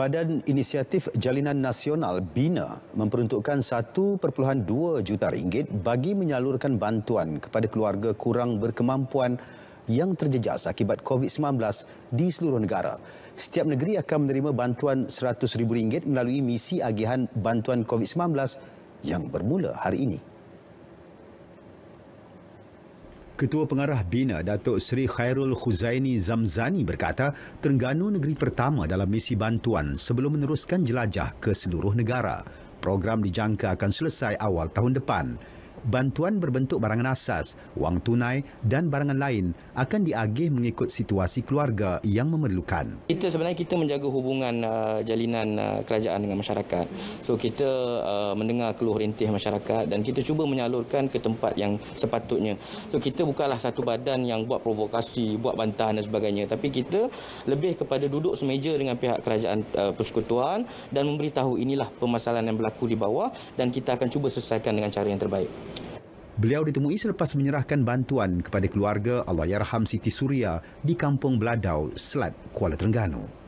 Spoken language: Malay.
Badan Inisiatif Jalinan Nasional BINA memperuntukkan 1.2 juta ringgit bagi menyalurkan bantuan kepada keluarga kurang berkemampuan yang terjejas akibat COVID-19 di seluruh negara. Setiap negeri akan menerima bantuan rm ringgit melalui misi agihan bantuan COVID-19 yang bermula hari ini. Ketua Pengarah Bina Datuk Seri Khairul Khuzaini Zamzani berkata Terengganu negeri pertama dalam misi bantuan sebelum meneruskan jelajah ke seluruh negara. Program dijangka akan selesai awal tahun depan bantuan berbentuk barangan asas, wang tunai dan barangan lain akan diagih mengikut situasi keluarga yang memerlukan. Kita sebenarnya kita menjaga hubungan uh, jalinan uh, kerajaan dengan masyarakat. So kita uh, mendengar keluh rintih masyarakat dan kita cuba menyalurkan ke tempat yang sepatutnya. So kita bukanlah satu badan yang buat provokasi, buat bantahan dan sebagainya. Tapi kita lebih kepada duduk semeja dengan pihak kerajaan uh, persekutuan dan memberitahu inilah permasalahan yang berlaku di bawah dan kita akan cuba selesaikan dengan cara yang terbaik. Beliau ditemui selepas menyerahkan bantuan kepada keluarga Allahyarham Siti Suria di Kampung Beladau, Selat, Kuala Terengganu.